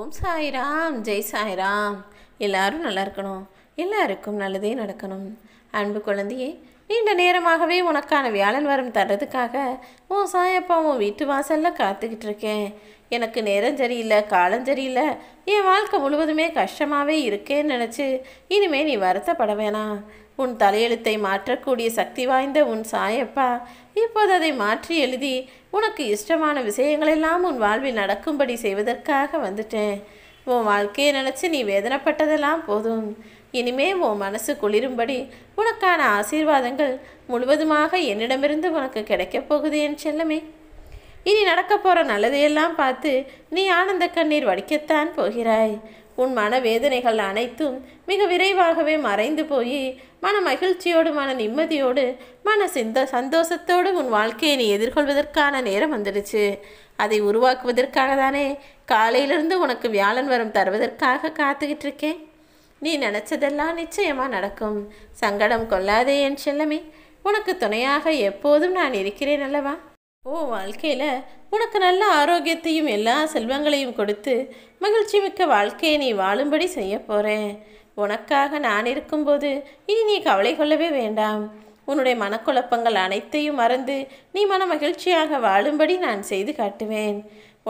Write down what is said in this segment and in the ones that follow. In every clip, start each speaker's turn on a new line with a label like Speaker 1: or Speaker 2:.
Speaker 1: ஓம் சாய்ராம் ஜெய் சாய்ராம் எல்லாரும் நல்லா இருக்கணும் எல்லாருக்கும் நல்லதே நடக்கணும் அன்பு குழந்தையே நீண்ட நேரமாகவே உனக்கான வியாழன் வரம் தர்றதுக்காக உன் சாயப்பா உன் வீட்டு வாசலில் காத்துக்கிட்டு இருக்கேன் எனக்கு நேரம் சரியில்லை காலம் சரியில்லை என் வாழ்க்கை முழுவதுமே கஷ்டமாகவே இருக்கேன்னு நினச்சி இனிமே நீ வருத்தப்பட வேணாம் உன் தலையெழுத்தை மாற்றக்கூடிய சக்தி வாய்ந்த உன் சாயப்பா இப்போது அதை மாற்றி எழுதி உனக்கு இஷ்டமான விஷயங்களெல்லாம் உன் வாழ்வில் நடக்கும்படி செய்வதற்காக வந்துட்டேன் உன் வாழ்க்கையை நினச்சி நீ வேதனைப்பட்டதெல்லாம் போதும் இனிமே உன் மனசு குளிரும்படி உனக்கான ஆசீர்வாதங்கள் முழுவதுமாக என்னிடமிருந்து உனக்கு கிடைக்கப் போகுது என் செல்லமே இனி நடக்க போகிற நல்லதையெல்லாம் பார்த்து நீ ஆனந்த கண்ணீர் வடிக்கத்தான் போகிறாய் உன் மன வேதனைகள் அனைத்தும் மிக விரைவாகவே மறைந்து போய் மன மகிழ்ச்சியோடு மன நிம்மதியோடு மன சிந்த சந்தோஷத்தோடு உன் வாழ்க்கையை நீ எதிர்கொள்வதற்கான நேரம் வந்துடுச்சு அதை உருவாக்குவதற்காக தானே காலையிலிருந்து உனக்கு வியாழன் வரும் தருவதற்காக காத்துக்கிட்டு இருக்கேன் நீ நினச்சதெல்லாம் நிச்சயமாக நடக்கும் சங்கடம் கொள்ளாதே என் செல்லமே உனக்கு துணையாக எப்போதும் நான் இருக்கிறேன் அல்லவா ஓ வாழ்க்கையில் உனக்கு நல்ல ஆரோக்கியத்தையும் எல்லா செல்வங்களையும் கொடுத்து மகிழ்ச்சி மிக்க வாழ்க்கையை நீ வாழும்படி செய்ய போகிறேன் உனக்காக நான் இருக்கும்போது இனி நீ கவலை கொள்ளவே வேண்டாம் உன்னுடைய மனக்குழப்பங்கள் அனைத்தையும் மறந்து நீ மன மகிழ்ச்சியாக வாழும்படி நான் செய்து காட்டுவேன்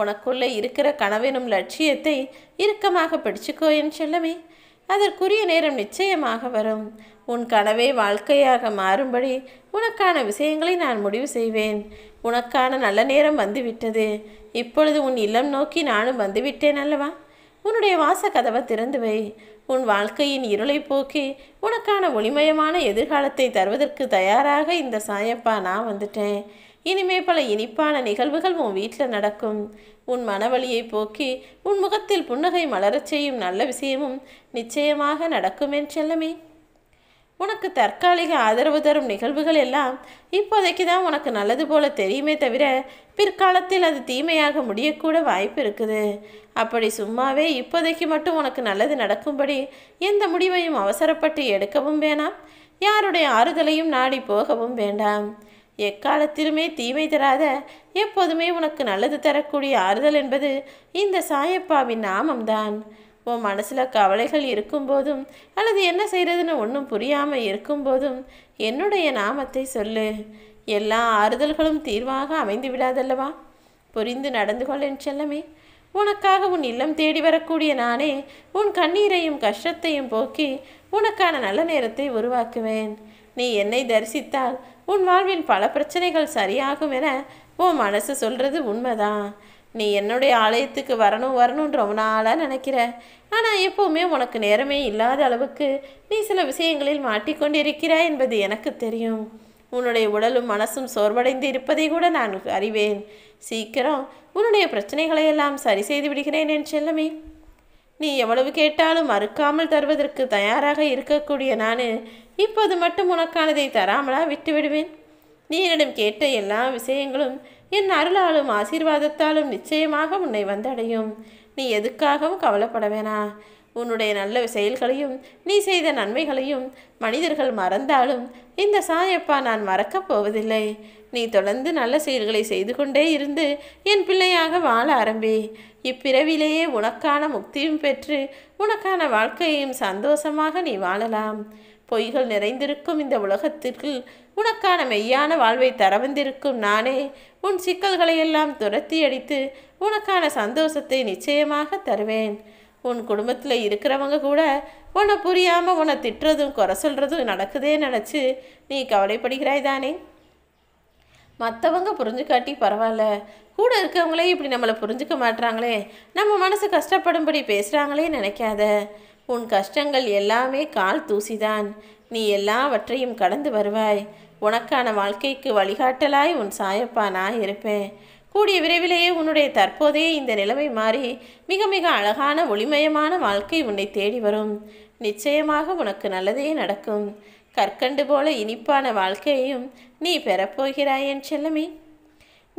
Speaker 1: உனக்குள்ளே இருக்கிற கனவெனும் லட்சியத்தை இறுக்கமாக பிடிச்சுக்கோ என் செல்லமே அதற்குரிய நேரம் நிச்சயமாக வரும் உன் கனவே வாழ்க்கையாக மாறும்படி உனக்கான விஷயங்களை நான் முடிவு செய்வேன் உனக்கான நல்ல நேரம் வந்துவிட்டது இப்பொழுது உன் இல்லம் நோக்கி நானும் வந்துவிட்டேன் அல்லவா உன்னுடைய வாசக்கதவை திறந்து வை உன் வாழ்க்கையின் இருளை போக்கி உனக்கான ஒளிமயமான எதிர்காலத்தை தருவதற்கு தயாராக இந்த சாயப்பா நான் வந்துட்டேன் இனிமே பல இனிப்பான நிகழ்வுகள் உன் வீட்டில் நடக்கும் உன் மனவழியை போக்கி உன் முகத்தில் புன்னகை மலரச் செய்யும் நல்ல விஷயமும் நிச்சயமாக நடக்கும் என்று செல்லமே உனக்கு தற்காலிக ஆதரவு தரும் நிகழ்வுகள் எல்லாம் இப்போதைக்கு தான் உனக்கு நல்லது போல தெரியுமே தவிர பிற்காலத்தில் அது தீமையாக முடியக்கூட வாய்ப்பு இருக்குது அப்படி சும்மாவே இப்போதைக்கு மட்டும் உனக்கு நல்லது நடக்கும்படி எந்த முடிவையும் அவசரப்பட்டு எடுக்கவும் வேணாம் யாருடைய ஆறுதலையும் நாடி போகவும் வேண்டாம் எக்காலத்திலுமே தீமை தராத எப்போதுமே உனக்கு நல்லது தரக்கூடிய ஆறுதல் என்பது இந்த சாயப்பாவின் நாமம்தான் உன் மனசில் கவலைகள் இருக்கும்போதும் அல்லது என்ன செய்கிறதுன்னு ஒன்றும் புரியாமல் இருக்கும்போதும் என்னுடைய நாமத்தை சொல்லு எல்லா ஆறுதல்களும் தீர்வாக அமைந்து விடாதல்லவா புரிந்து நடந்து கொள் என் செல்லமே உனக்காக உன் இல்லம் தேடி வரக்கூடிய நானே உன் கண்ணீரையும் கஷ்டத்தையும் போக்கி உனக்கான நல்ல நேரத்தை உருவாக்குவேன் நீ என்னை தரிசித்தால் உன் வாழ்வின் பல பிரச்சனைகள் சரியாகும் என உன் மனசு சொல்கிறது உண்மைதான் நீ என்னுடைய ஆலயத்துக்கு வரணும் வரணும்னு ரொம்ப நாளாக நினைக்கிற ஆனால் எப்போவுமே உனக்கு நேரமே இல்லாத அளவுக்கு நீ சில விஷயங்களில் மாட்டிக்கொண்டிருக்கிறாய் என்பது எனக்கு தெரியும் உன்னுடைய உடலும் மனசும் சோர்வடைந்து இருப்பதை கூட நான் அறிவேன் சீக்கிரம் உன்னுடைய பிரச்சனைகளை எல்லாம் சரி செய்து விடுகிறேன் என் செல்லமே நீ எவ்வளவு கேட்டாலும் மறுக்காமல் தருவதற்கு தயாராக இருக்கக்கூடிய நான் இப்போது மட்டும் உனக்கானதை தராமலா விட்டுவிடுவேன் நீ என்னிடம் கேட்ட எல்லா விஷயங்களும் என் அருளாலும் ஆசீர்வாதத்தாலும் நிச்சயமாக உன்னை வந்தடையும் நீ எதுக்காகவும் கவலைப்பட வேணா உன்னுடைய நல்ல செயல்களையும் நீ செய்த நன்மைகளையும் மனிதர்கள் மறந்தாலும் இந்த சாயப்பா நான் மறக்கப் போவதில்லை நீ தொடர்ந்து நல்ல செயல்களை செய்து கொண்டே இருந்து என் பிள்ளையாக வாழ ஆரம்பி இப்பிறவிலேயே உனக்கான முக்தியும் பெற்று உனக்கான வாழ்க்கையையும் சந்தோஷமாக நீ வாழலாம் பொய்கள் நிறைந்திருக்கும் இந்த உலகத்திற்கு உனக்கான மெய்யான வாழ்வை தர வந்திருக்கும் நானே உன் சிக்கல்களையெல்லாம் துரத்தி அடித்து உனக்கான சந்தோஷத்தை நிச்சயமாக தருவேன் உன் குடும்பத்தில் இருக்கிறவங்க கூட உன்னை புரியாமல் உன்னை திட்டுறதும் குறை சொல்கிறதும் நடக்குதே நினச்சி நீ கவலைப்படுகிறாய் தானே மற்றவங்க புரிஞ்சுக்காட்டி பரவாயில்ல கூட இருக்கவங்களே இப்படி நம்மளை புரிஞ்சுக்க மாட்டாங்களே நம்ம மனசு கஷ்டப்படும்படி பேசுகிறாங்களே நினைக்காத உன் கஷ்டங்கள் எல்லாமே கால் தூசிதான் நீ எல்லாவற்றையும் கடந்து வருவாய் உனக்கான வாழ்க்கைக்கு வழிகாட்டலாய் உன் சாயப்பா நான் இருப்பேன் கூடிய விரைவிலேயே உன்னுடைய தற்போதைய இந்த நிலைமை மாறி மிக மிக அழகான ஒளிமயமான வாழ்க்கை உன்னை தேடி வரும் நிச்சயமாக உனக்கு நல்லதே நடக்கும் கற்கண்டு போல இனிப்பான வாழ்க்கையையும் நீ பெறப்போகிறாய் என் செல்லமே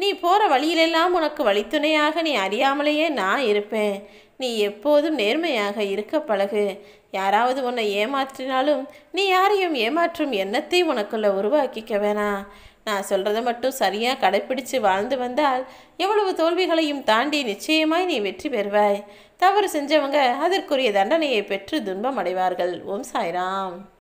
Speaker 1: நீ போகிற வழியிலெல்லாம் உனக்கு வழித்துணையாக நீ அறியாமலேயே நான் இருப்பேன் நீ எப்போதும் நேர்மையாக இருக்க பழகு யாராவது உன்னை ஏமாற்றினாலும் நீ யாரையும் ஏமாற்றும் எண்ணத்தை உனக்குள்ளே உருவாக்கிக்க வேணாம் நான் சொல்கிறத மட்டும் சரியாக கடைப்பிடித்து வாழ்ந்து வந்தால் எவ்வளவு தோல்விகளையும் தாண்டி நிச்சயமாய் நீ வெற்றி பெறுவாய் தவறு செஞ்சவங்க அதற்குரிய தண்டனையை பெற்று துன்பம் அடைவார்கள் ஓம் சாய்ராம்